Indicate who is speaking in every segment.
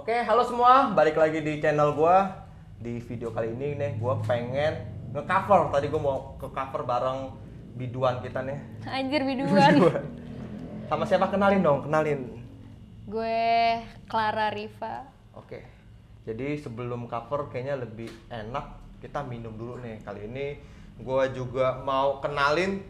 Speaker 1: Oke, halo semua, balik lagi di channel gue Di video kali ini nih gue pengen ngecover. Tadi gue mau ke cover bareng biduan kita nih.
Speaker 2: Anjir biduan.
Speaker 1: Sama siapa kenalin dong, kenalin.
Speaker 2: Gue Clara Riva.
Speaker 1: Oke. Jadi sebelum cover kayaknya lebih enak kita minum dulu nih. Kali ini gue juga mau kenalin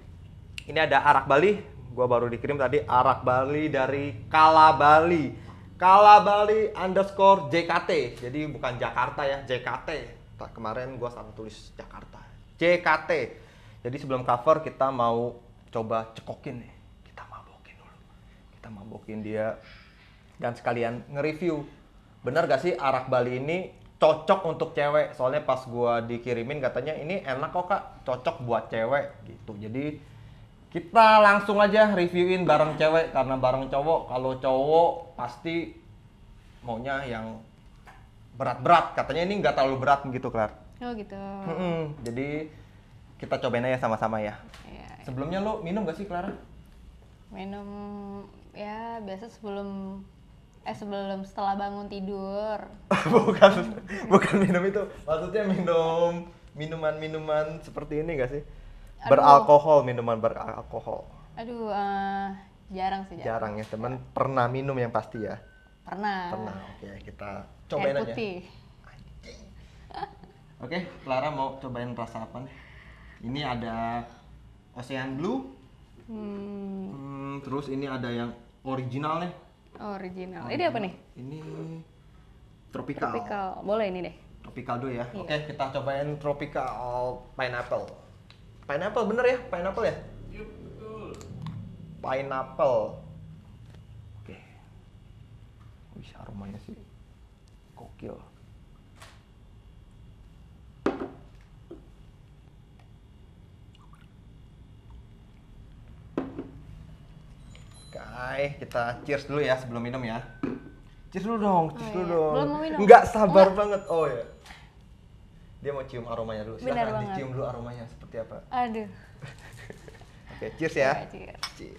Speaker 1: ini ada arak Bali. gue baru dikirim tadi arak Bali dari Kala Bali Kala Bali underscore JKT. Jadi bukan Jakarta ya, JKT. Kemarin gue salah tulis Jakarta. JKT. Jadi sebelum cover kita mau coba cekokin nih. Kita mabokin dulu. Kita mabokin dia dan sekalian nge-review. Bener gak sih arak Bali ini cocok untuk cewek? Soalnya pas gue dikirimin katanya ini enak kok kak, cocok buat cewek gitu. Jadi kita langsung aja reviewin bareng cewek karena bareng cowok kalau cowok pasti maunya yang berat-berat katanya ini nggak terlalu berat begitu Clar
Speaker 2: oh gitu hmm,
Speaker 1: jadi kita cobain aja sama-sama ya. ya, ya. sebelumnya lo minum gak sih Clara
Speaker 2: minum ya biasa sebelum eh sebelum setelah bangun tidur bukan
Speaker 1: bukan minum itu maksudnya minum minuman-minuman seperti ini gak sih
Speaker 2: beralkohol
Speaker 1: minuman beralkohol
Speaker 2: aduh uh, Jarang sih. Jarang, jarang
Speaker 1: ya, teman Ya. pernah minum yang pasti ya.
Speaker 2: Pernah. Pernah.
Speaker 1: Oke, kita cobain Air putih.
Speaker 2: aja.
Speaker 1: Oke, Clara mau cobain rasa apa nih? Ini ada Ocean Blue.
Speaker 2: Hmm.
Speaker 1: hmm. Terus ini ada yang original nih.
Speaker 2: Original. Ini apa nih?
Speaker 1: Ini tropical. Tropical. Boleh ini deh. Tropical dulu ya. Iya. Oke, kita cobain tropical pineapple. Pineapple bener ya? Pineapple ya? pineapple. Oke. Wih, aromanya sih gokil. Oke, kita cheers dulu ya sebelum minum ya. Cheers dulu dong, cheers oh, dulu iya. dong. Belum minum. Enggak sabar banget. Oh ya. Dia mau cium aromanya dulu. Silahkan dicium dulu aromanya seperti apa. Aduh. Oke, cheers ya. ya cheers. Anjir.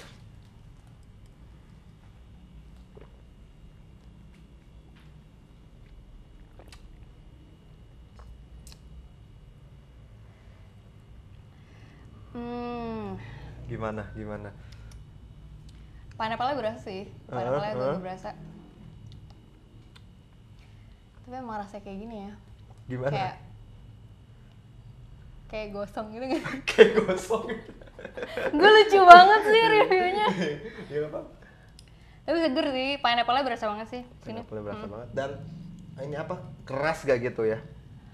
Speaker 2: Hmm.
Speaker 1: Gimana? Gimana?
Speaker 2: Pineapple-nya berasa sih. Pineapple-nya uh, uh. berasa. Tapi emang rasanya kayak gini ya. Gimana? Kayak kayak gosong gitu kan.
Speaker 1: kayak gosong gue lucu banget sih reviewnya iya apa
Speaker 2: tapi seger sih pineapple-nya berasa banget sih
Speaker 1: sini pineapple berasa hmm. banget dan ini apa keras gak gitu ya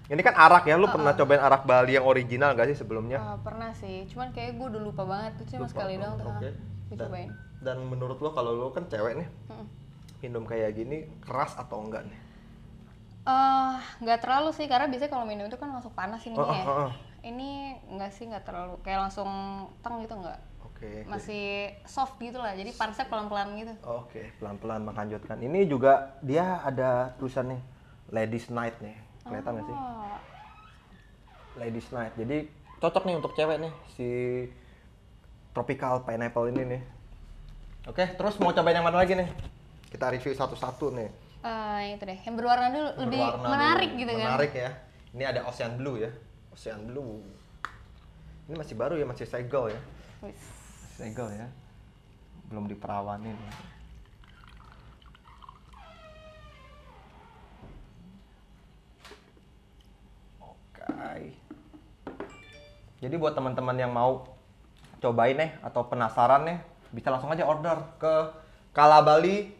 Speaker 1: ini kan arak ya, lu uh, pernah uh. cobain arak Bali yang original gak sih sebelumnya? Uh,
Speaker 2: pernah sih, cuman kayak gue udah lupa banget, tuh cuma sekali dong tuh.
Speaker 1: Okay. Dan, dan menurut lo kalau lo kan cewek nih, hmm. minum kayak gini keras atau enggak nih?
Speaker 2: Ah, nggak uh, terlalu sih karena biasanya kalau minum itu kan masuk panas ini uh, ya. Uh, uh, ya ini enggak sih nggak terlalu kayak langsung teng gitu enggak. okay, masih soft gitu lah jadi parsep pelan-pelan gitu
Speaker 1: oke okay, pelan-pelan menghancurkan ini juga dia ada tulisan nih, ladies night nih kelihatan nggak oh. sih ladies night jadi cocok nih untuk cewek nih si tropical pineapple ini nih oke okay, terus mau coba yang mana lagi nih kita review satu-satu nih
Speaker 2: uh, itu deh yang berwarna dulu berwarna lebih menarik dulu. gitu menarik kan menarik
Speaker 1: ya ini ada ocean blue ya ASEAN dulu. Ini masih baru ya, masih segel ya. Masih Segel ya. Belum diperawanin. Ya. Oke. Jadi buat teman-teman yang mau cobain nih atau penasaran nih, bisa langsung aja order ke Kalabali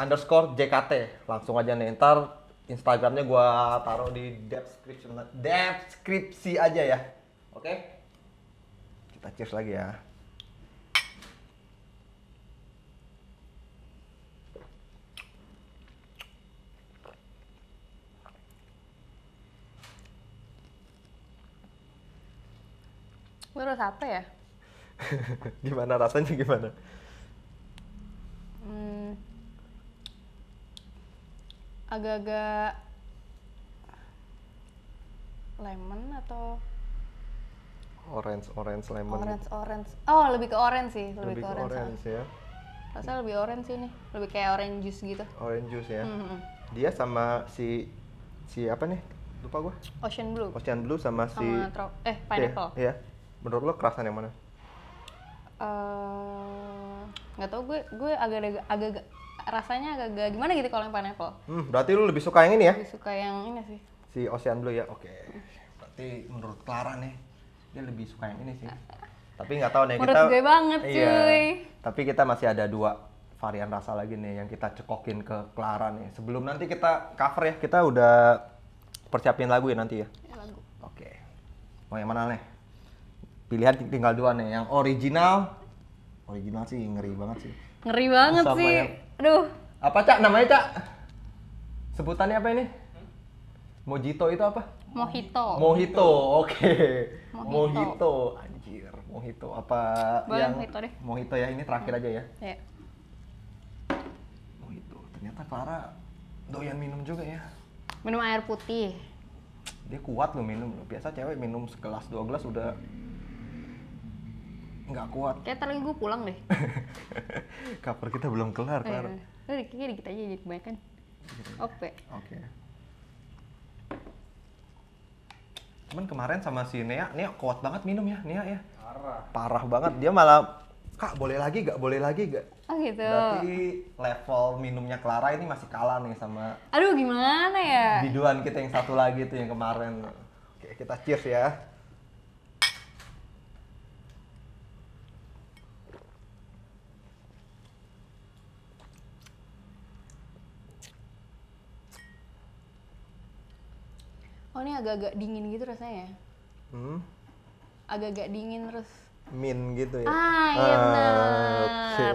Speaker 1: underscore JKT langsung aja nih ntar Instagramnya gue taruh di description deskripsi aja ya. Oke? Okay? Kita cheers lagi ya.
Speaker 2: Menurut apa ya?
Speaker 1: gimana rasanya gimana?
Speaker 2: Hmm, agak-agak lemon atau
Speaker 1: orange orange lemon gitu. orange
Speaker 2: orange oh lebih ke orange sih lebih, lebih ke orange, orange ya rasanya lebih orange sih nih lebih kayak orange juice gitu
Speaker 1: orange juice ya mm -hmm. dia sama si si apa nih lupa gue ocean blue ocean blue sama, sama si eh
Speaker 2: iya, pineapple ya,
Speaker 1: ya menurut lo kerasan yang mana
Speaker 2: eh, nggak uh, tau gue gue agak agak rasanya agak-agak gimana gitu kalau yang pineapple.
Speaker 1: Hmm, berarti lu lebih suka yang ini ya? Lebih
Speaker 2: suka yang ini sih.
Speaker 1: Si Ocean Blue ya, oke. Okay. Berarti menurut Clara nih, dia lebih suka yang ini sih. Tapi nggak tahu nih menurut kita. Menurut gue banget iya, Tapi kita masih ada dua varian rasa lagi nih yang kita cekokin ke Clara nih. Sebelum nanti kita cover ya, kita udah persiapin lagu ya nanti ya. ya lagu. Oke. Okay. Mau yang mana nih? Pilihan tinggal dua nih, yang original. Original sih ngeri banget sih
Speaker 2: Ngeri banget Asap sih. Banyak. Aduh.
Speaker 1: Apa Cak namanya Cak? Sebutannya apa ini? Mojito itu apa?
Speaker 2: Mojito. Mojito, oke.
Speaker 1: Okay. Mojito. Anjir, mojito apa Boleh yang mojito deh. Mojito ya, ini terakhir aja ya. Iya. Mojito. Ternyata Clara doyan minum juga ya.
Speaker 2: Minum air putih.
Speaker 1: Dia kuat loh minum Biasa cewek minum segelas dua gelas udah nggak kuat
Speaker 2: kayak terlalu gue pulang deh
Speaker 1: kaper kita belum kelar kelar
Speaker 2: eh, eh. kayaknya dikit aja jadi kebanyakan oke
Speaker 1: oke cuman kemarin sama si Nea Nea kuat banget minum ya Nea ya parah parah banget dia malah kak boleh lagi gak boleh lagi gak
Speaker 2: oh gitu berarti
Speaker 1: level minumnya Clara ini masih kalah nih sama
Speaker 2: aduh gimana ya
Speaker 1: biduan kita yang satu lagi tuh yang kemarin oke kita cheers ya
Speaker 2: ini agak-agak dingin gitu rasanya ya? Hmm? Agak-agak dingin terus.
Speaker 1: Min gitu ya? Ah, iya ah, benar. Okay.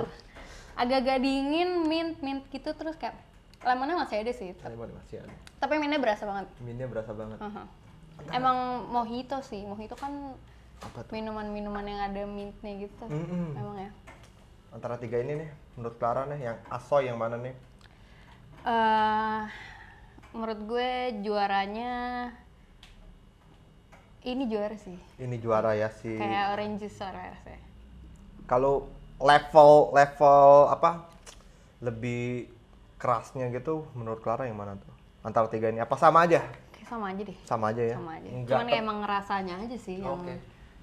Speaker 2: Agak-agak dingin, mint, mint gitu terus kayak lemonnya masih ada sih.
Speaker 1: Lemonnya masih ada.
Speaker 2: Tapi minnya berasa banget.
Speaker 1: Minnya berasa banget. Uh
Speaker 2: -huh. Emang mojito sih, mojito kan minuman-minuman yang ada mintnya gitu. Mm -hmm. Emang ya.
Speaker 1: Antara tiga ini nih, menurut Clara nih, yang asoy yang mana nih?
Speaker 2: Uh, menurut gue juaranya ini juara sih.
Speaker 1: Ini juara ya si. Kayak
Speaker 2: Orange Juice juara sih.
Speaker 1: Kalau level level apa lebih kerasnya gitu menurut Clara yang mana tuh? Antara tiga ini apa sama aja?
Speaker 2: Kayak sama aja deh.
Speaker 1: Sama aja ya. Sama aja. Cuman
Speaker 2: kayak emang rasanya aja sih yang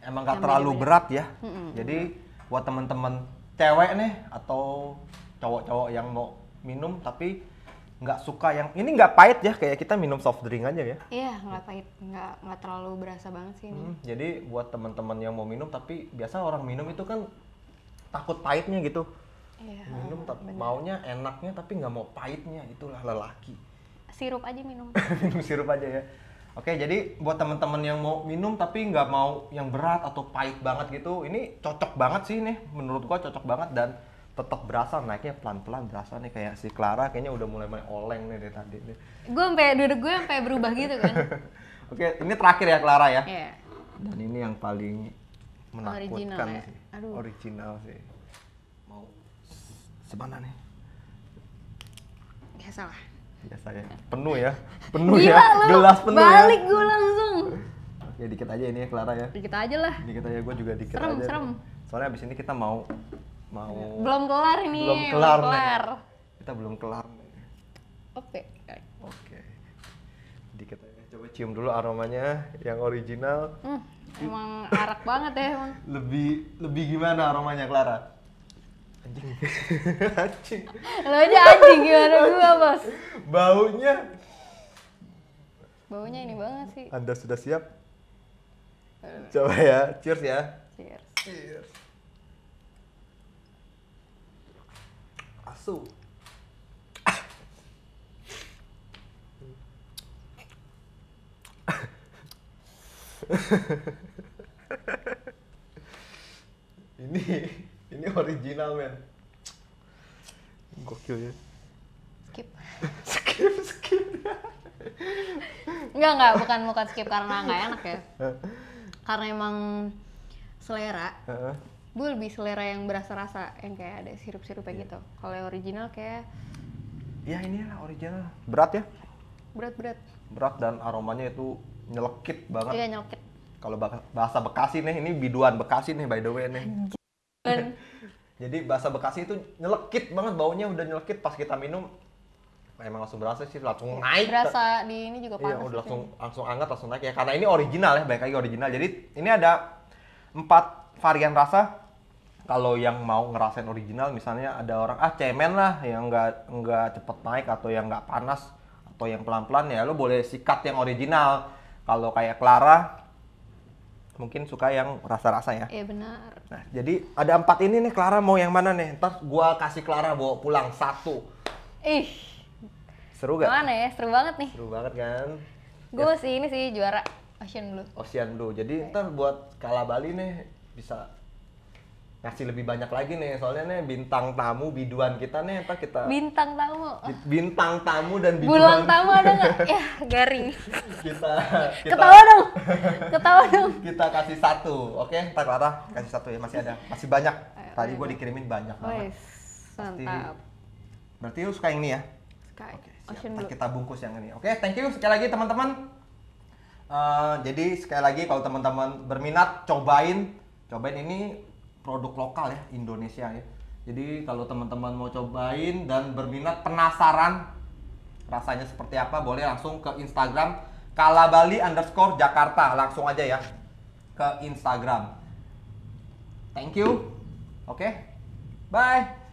Speaker 1: Emang gak terlalu beda -beda. berat ya. Mm -hmm. Jadi buat temen-temen cewek nih atau cowok-cowok yang mau minum tapi nggak suka yang ini nggak pahit ya kayak kita minum soft drink aja ya
Speaker 2: iya nggak pahit nggak nggak terlalu berasa banget sih ini. Hmm,
Speaker 1: jadi buat teman-teman yang mau minum tapi biasa orang minum itu kan takut pahitnya gitu iya, minum tapi maunya enaknya tapi nggak mau pahitnya itulah lelaki
Speaker 2: sirup aja minum
Speaker 1: minum sirup aja ya Oke, jadi buat teman-teman yang mau minum tapi nggak mau yang berat atau pahit banget gitu, ini cocok banget sih nih. Menurut gua cocok banget dan tetap berasa naiknya pelan-pelan berasa nih kayak si Clara kayaknya udah mulai main oleng nih dari tadi nih.
Speaker 2: Gue sampai duduk gue sampai berubah gitu kan.
Speaker 1: Oke, ini terakhir ya Clara ya. Yeah. Dan ini yang paling menakutkan original, ya? sih. Aduh. Original sih. Mau sebentar nih? Ya salah. Biasa ya. Penuh ya. Penuh Gila, ya. Lo Gelas penuh ya. Balik ya. gue langsung. Ya dikit aja ini ya Clara ya.
Speaker 2: Dikit aja lah.
Speaker 1: Dikit aja gue juga dikit serem, aja. Serem, serem. Soalnya abis ini kita mau mau belum
Speaker 2: kelar ini belum kelar, belum kelar. Nih.
Speaker 1: kita belum kelar oke
Speaker 2: oke okay. okay.
Speaker 1: jadi kita coba cium dulu aromanya yang original
Speaker 2: hmm, emang arak banget ya emang
Speaker 1: lebih lebih gimana aromanya Clara anjing anjing
Speaker 2: lo aja anjing gimana gua bos
Speaker 1: baunya
Speaker 2: baunya ini banget sih
Speaker 1: anda sudah siap
Speaker 2: coba ya cheers ya
Speaker 1: cheers cheers nafsu. ini ini original men. Gokil ya.
Speaker 2: Skip. skip skip. enggak enggak bukan bukan skip karena nggak enak ya. Karena emang selera. Uh -huh gue lebih selera yang berasa rasa yang kayak ada sirup-sirupnya yeah. gitu kalau yang original kayak
Speaker 1: ya ini lah original berat ya berat berat berat dan aromanya itu nyelekit banget iya nyelekit kalau bahasa Bekasi nih ini biduan Bekasi nih by the way nih jadi bahasa Bekasi itu nyelekit banget baunya udah nyelekit pas kita minum emang langsung berasa sih langsung naik berasa
Speaker 2: di ini juga iya, panas iya, udah langsung
Speaker 1: ini. langsung hangat langsung naik ya karena ini original ya baik lagi original jadi ini ada empat varian rasa kalau yang mau ngerasain original misalnya ada orang ah cemen lah yang nggak nggak cepet naik atau yang nggak panas atau yang pelan-pelan ya lo boleh sikat yang original kalau kayak Clara mungkin suka yang rasa-rasa ya. Iya benar. Nah, jadi ada empat ini nih Clara mau yang mana nih? Ntar gua kasih Clara bawa pulang satu. Ih. Seru gak? Mana
Speaker 2: ya? Seru banget nih.
Speaker 1: Seru banget kan? Gue ya. sih
Speaker 2: ini sih juara Ocean Blue.
Speaker 1: Ocean Blue. Jadi okay. ntar buat Kalah Bali nih bisa ngasih lebih banyak lagi nih soalnya nih bintang tamu biduan kita nih apa kita
Speaker 2: bintang tamu
Speaker 1: bintang tamu dan biduan bulan tamu
Speaker 2: ada nggak ya garing
Speaker 1: kita, kita ketawa
Speaker 2: dong ketawa
Speaker 1: dong kita kasih satu oke okay? ntar Clara kasih satu ya masih ada masih banyak tadi gue dikirimin banyak banget Pasti, mantap berarti lu suka yang ini ya
Speaker 2: oke okay, kita
Speaker 1: bungkus yang ini oke okay, thank you sekali lagi teman-teman uh, jadi sekali lagi kalau teman-teman berminat cobain cobain ini produk lokal ya Indonesia ya. Jadi kalau teman-teman mau cobain dan berminat penasaran rasanya seperti apa boleh langsung ke Instagram kalabali underscore Jakarta langsung aja ya ke Instagram. Thank you. Oke. Okay. Bye.